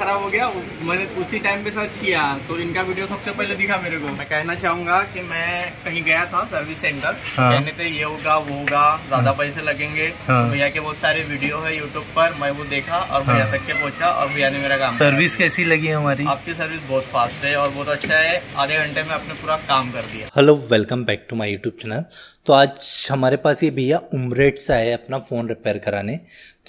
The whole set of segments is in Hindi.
ख़राब हो गया मैंने उसी टाइम पे सर्च किया तो इनका वीडियो सबसे पहले दिखा मेरे को मैं कहना चाहूंगा कि मैं कहीं गया था सर्विस सेंटर हाँ। कहने ये होगा वो होगा ज़्यादा हाँ। पैसे लगेंगे हाँ। तो भैया के बहुत सारे वीडियो है यूट्यूब पर मैं वो देखा और भैया हाँ। तक के पूछा और भैया ने मेरा काम सर्विस कैसी लगी है हमारी आपकी सर्विस बहुत फास्ट है और बहुत अच्छा है आधे घंटे में आपने पूरा काम कर दिया hello welcome back to my YouTube channel तो आज हमारे पास ये भैया उमरेट से आए अपना फ़ोन रिपेयर कराने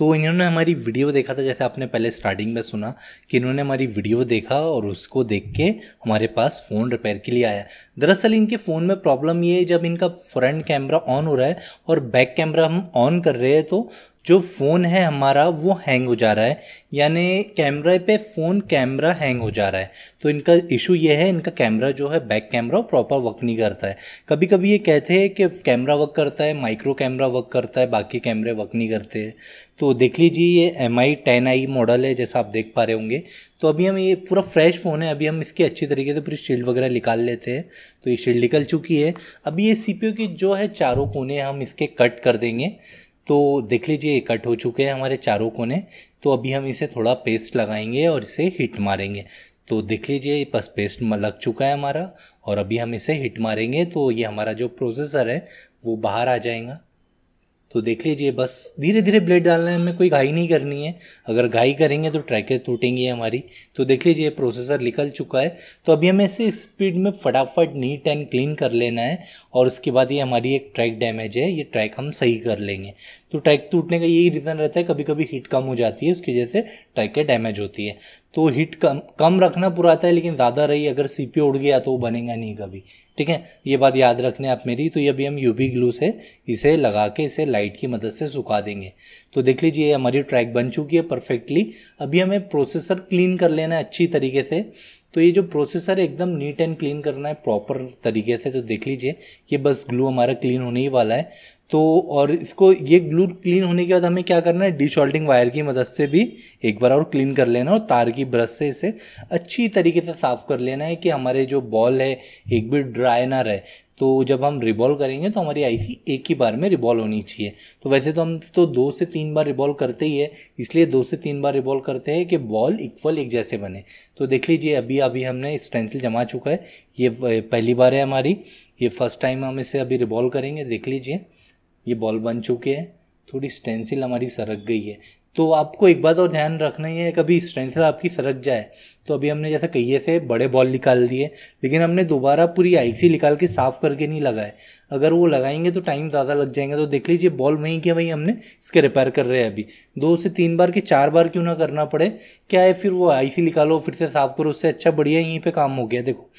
तो इन्होंने हमारी वीडियो देखा था जैसे आपने पहले स्टार्टिंग में सुना कि इन्होंने हमारी वीडियो देखा और उसको देख के हमारे पास फ़ोन रिपेयर के लिए आया दरअसल इनके फ़ोन में प्रॉब्लम ये है जब इनका फ्रंट कैमरा ऑन हो रहा है और बैक कैमरा हम ऑन कर रहे हैं तो जो फ़ोन है हमारा वो हैंग हो जा रहा है यानी कैमरे पे फ़ोन कैमरा हैंग हो जा रहा है तो इनका इशू ये है इनका कैमरा जो है बैक कैमरा प्रॉपर वर्क नहीं करता है कभी कभी ये कहते हैं कि कैमरा वर्क करता है माइक्रो कैमरा वर्क करता है बाकी कैमरे वर्क नहीं करते हैं तो देख लीजिए ये M I ten I model है जैसा आप देख पा रहे होंगे तो अभी हम ये पूरा फ्रेश फ़ोन है अभी हम इसकी अच्छी तरीके से पूरी शील्ड वगैरह निकाल लेते हैं तो ये शील्ड निकल चुकी है अभी ये सी की जो है चारों कोने हम इसके कट कर देंगे तो देख लीजिए कट हो चुके हैं हमारे चारों कोने तो अभी हम इसे थोड़ा पेस्ट लगाएंगे और इसे हिट मारेंगे तो देख लीजिए ये बस पेस्ट लग चुका है हमारा और अभी हम इसे हिट मारेंगे तो ये हमारा जो प्रोसेसर है वो बाहर आ जाएगा तो देख लीजिए बस धीरे धीरे ब्लेड डालना है हमें कोई घाई नहीं करनी है अगर घाई करेंगे तो ट्रैकें टूटेंगी हमारी तो देख लीजिए प्रोसेसर निकल चुका है तो अभी हमें इसे स्पीड में फटाफट नीट एंड क्लीन कर लेना है और उसके बाद ये हमारी एक ट्रैक डैमेज है ये ट्रैक हम सही कर लेंगे तो ट्रैक टूटने का यही रीज़न रहता है कभी कभी हीट कम हो जाती है उसकी वजह से ट्रैक के डैमेज होती है तो हीट कम कम रखना पूरा आता है लेकिन ज़्यादा रही अगर सी पी उड़ गया तो वो बनेगा नहीं कभी ठीक है ये बात याद रखने आप मेरी तो ये अभी हम यूबी ग्लू से इसे लगा के इसे लाइट की मदद से सुखा देंगे तो देख लीजिए हमारी ट्रैक बन चुकी है परफेक्टली अभी हमें प्रोसेसर क्लीन कर लेना है अच्छी तरीके से तो ये जो प्रोसेसर है एकदम नीट एंड क्लीन करना है प्रॉपर तरीके से तो देख लीजिए ये बस ग्लू हमारा क्लीन होने ही वाला है तो और इसको ये ग्लू क्लीन होने के बाद हमें क्या करना है डिशॉल्टिंग वायर की मदद से भी एक बार और क्लीन कर लेना और तार की ब्रश से इसे अच्छी तरीके से साफ़ कर लेना है कि हमारे जो बॉल है एक भी ड्राई ना रहे तो जब हम रिबॉल करेंगे तो हमारी आईसी एक ही बार में रिबॉल होनी चाहिए तो वैसे तो हम तो दो से तीन बार रिबॉल करते ही है इसलिए दो से तीन बार रिबॉल करते हैं कि बॉल इक्वल एक जैसे बने तो देख लीजिए अभी अभी हमने स्टेंसिल जमा चुका है ये पहली बार है हमारी ये फर्स्ट टाइम हम इसे अभी रिबॉल करेंगे देख लीजिए ये बॉल बन चुके हैं थोड़ी स्टेंसिल हमारी सरक गई है तो आपको एक बात और ध्यान रखना ही है कभी स्टेंसिल आपकी सरक जाए तो अभी हमने जैसे कहिए से बड़े बॉल निकाल दिए लेकिन हमने दोबारा पूरी आईसी निकाल के साफ़ करके नहीं लगाए अगर वो लगाएंगे तो टाइम ज़्यादा लग जाएंगे तो देख लीजिए बॉल वहीं के वहीं हमने इसके रिपेयर कर रहे हैं अभी दो से तीन बार के चार बार क्यों ना करना पड़े क्या है फिर वो आईसी निकालो फिर से साफ़ करो उससे अच्छा बढ़िया यहीं पर काम हो गया देखो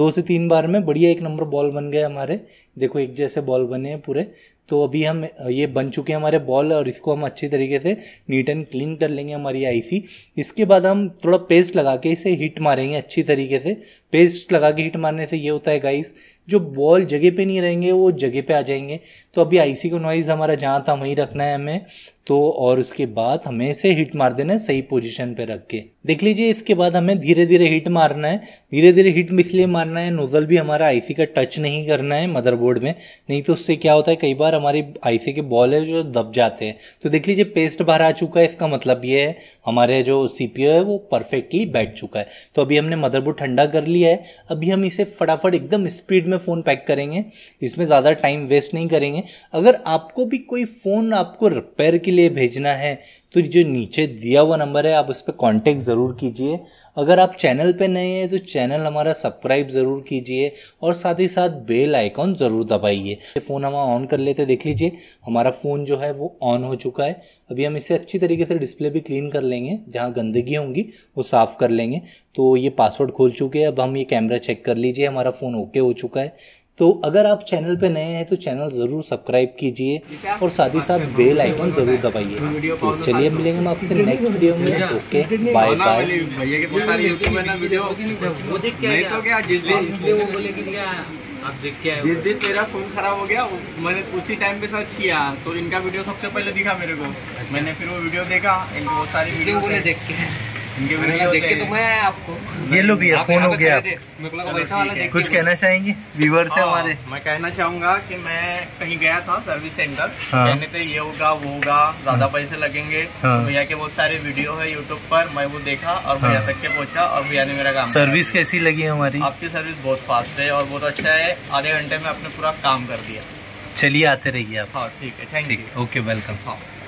दो से तीन बार में बढ़िया एक नंबर बॉल बन गए हमारे देखो एक जैसे बॉल बने हैं पूरे तो अभी हम ये बन चुके हैं हमारे बॉल और इसको हम अच्छी तरीके से नीट एंड क्लीन कर लेंगे हमारी आईसी इसके बाद हम थोड़ा पेस्ट लगा के से हिट मारेंगे अच्छी तरीके से पेस्ट लगा के हिट मारने से ये होता है गाइस जो बॉल जगह पे नहीं रहेंगे वो जगह पे आ जाएंगे तो अभी आईसी को नॉइज़ हमारा जहाँ था वहीं रखना है हमें तो और उसके बाद हमें इसे हिट मार देना है सही पोजीशन पे रख के देख लीजिए इसके बाद हमें धीरे धीरे हिट मारना है धीरे धीरे हिट इसलिए मारना है नोज़ल भी हमारा आईसी का टच नहीं करना है मदरबोर्ड में नहीं तो उससे क्या होता है कई बार हमारी आईसी के बॉल है जो दब जाते हैं तो देख लीजिए पेस्ट बाहर आ चुका है इसका मतलब ये है हमारे जो सी है वो परफेक्टली बैठ चुका है तो अभी हमने मदरबोर्ड ठंडा कर लिया है अभी हम इसे फटाफट एकदम स्पीड में फ़ोन पैक करेंगे इसमें ज़्यादा टाइम वेस्ट नहीं करेंगे अगर आपको भी कोई फ़ोन आपको रिपेयर के लिए भेजना है तो जो नीचे दिया हुआ नंबर है आप उस पर कॉन्टेक्ट ज़रूर कीजिए अगर आप चैनल पे नए हैं तो चैनल हमारा सब्सक्राइब ज़रूर कीजिए और साथ ही साथ बेल आइकॉन ज़रूर दबाइए फ़ोन हम ऑन कर लेते देख लीजिए हमारा फ़ोन जो है वो ऑन हो चुका है अभी हम इसे अच्छी तरीके से डिस्प्ले भी क्लीन कर लेंगे जहाँ गंदगी होंगी वो साफ़ कर लेंगे तो ये पासवर्ड खोल चुके हैं अब हम ये कैमरा चेक कर लीजिए हमारा फ़ोन ओके हो चुका है तो अगर आप चैनल पे नए हैं तो चैनल ज़रूर सब्सक्राइब कीजिए और साथ ही साथ बेल आइकन ज़रूर दबाइए तो चलिए मिलेंगे हम आपसे नेक्स्ट वीडियो में ओके बाय बाय जिस दिन मेरा फोन खराब हो गया मैंने उसी टाइम पे सर्च किया तो इनका वीडियो सबसे पहले दिखा मेरे को मैंने फिर वो वीडियो देखा इनको बहुत सारी वीडियो देख के मतलब तो मैं ये लो है फोन हो गया तो कुछ कहना चाहेंगे व्यूवर से हाँ, हमारे मैं कहना चाहूंगा कि मैं कहीं गया था सर्विस सेंटर हाँ। कहने थे ये होगा वो होगा ज्यादा हाँ। पैसे लगेंगे तो भैया के बहुत सारे वीडियो है यूट्यूब पर मैं वो देखा और भैया तक के पहुँचा और भैया ने मेरा काम सर्विस कैसी लगी हमारी आपकी सर्विस बहुत फास्ट है और बहुत अच्छा है आधे घंटे में आपने पूरा काम कर दिया चलिए आते रहिए आप हाँ ठीक है थैंक यू ओके वेलकम हाँ